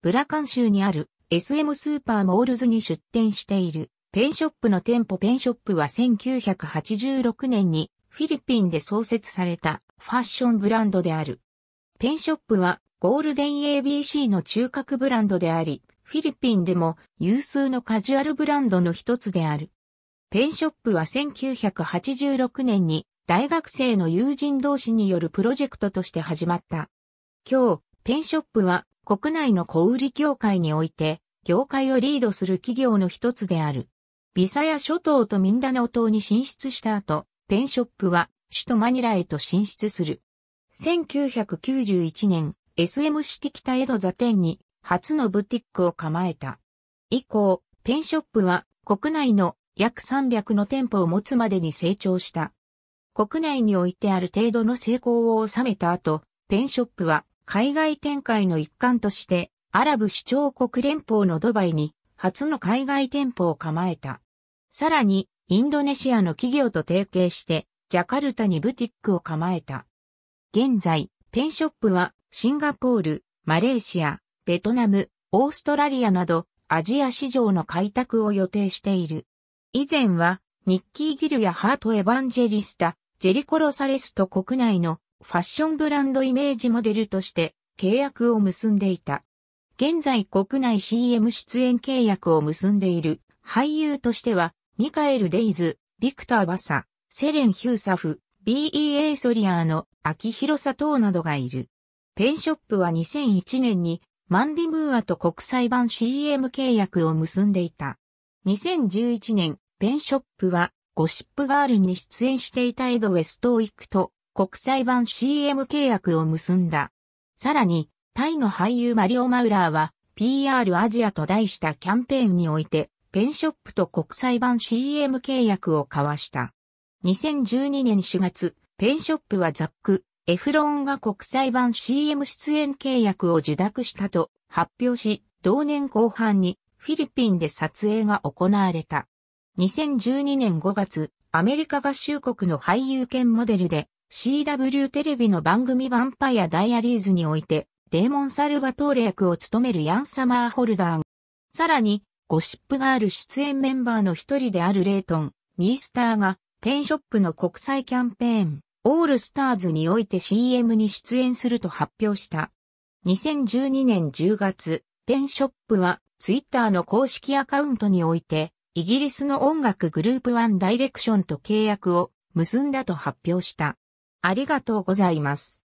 ブラカン州にある SM スーパーモールズに出店しているペンショップの店舗ペンショップは1986年にフィリピンで創設されたファッションブランドである。ペンショップはゴールデン ABC の中核ブランドであり、フィリピンでも有数のカジュアルブランドの一つである。ペンショップは1986年に大学生の友人同士によるプロジェクトとして始まった。今日、ペンショップは国内の小売業界において、業界をリードする企業の一つである。ビサヤ諸島とミンダナオ島に進出した後、ペンショップは首都マニラへと進出する。1991年、SM 式北江戸座店に初のブティックを構えた。以降、ペンショップは国内の約300の店舗を持つまでに成長した。国内においてある程度の成功を収めた後、ペンショップは海外展開の一環として、アラブ首長国連邦のドバイに初の海外店舗を構えた。さらに、インドネシアの企業と提携して、ジャカルタにブティックを構えた。現在、ペンショップはシンガポール、マレーシア、ベトナム、オーストラリアなどアジア市場の開拓を予定している。以前はニッキー・ギルやハート・エヴァンジェリスタ、ジェリコ・ロサレスと国内のファッションブランドイメージモデルとして契約を結んでいた。現在国内 CM 出演契約を結んでいる俳優としては、ミカエル・デイズ、ビクター・バサ、セレン・ヒューサフ、BEA ソリアーの秋広佐藤などがいる。ペンショップは2001年にマンディムーアと国際版 CM 契約を結んでいた。2011年、ペンショップはゴシップガールに出演していたエド・ウェストウィックと国際版 CM 契約を結んだ。さらに、タイの俳優マリオ・マウラーは PR アジアと題したキャンペーンにおいて、ペンショップと国際版 CM 契約を交わした。2012年4月、ペンショップはザック、エフロンが国際版 CM 出演契約を受諾したと発表し、同年後半にフィリピンで撮影が行われた。2012年5月、アメリカ合衆国の俳優兼モデルで CW テレビの番組ヴァンパイアダイアリーズにおいて、デーモン・サルバトーレ役を務めるヤン・サマーホルダー。さらに、ゴシップガール出演メンバーの一人であるレイトン、ミースターが、ペンショップの国際キャンペーン、オールスターズにおいて CM に出演すると発表した。2012年10月、ペンショップは、ツイッターの公式アカウントにおいて、イギリスの音楽グループワンダイレクションと契約を結んだと発表した。ありがとうございます。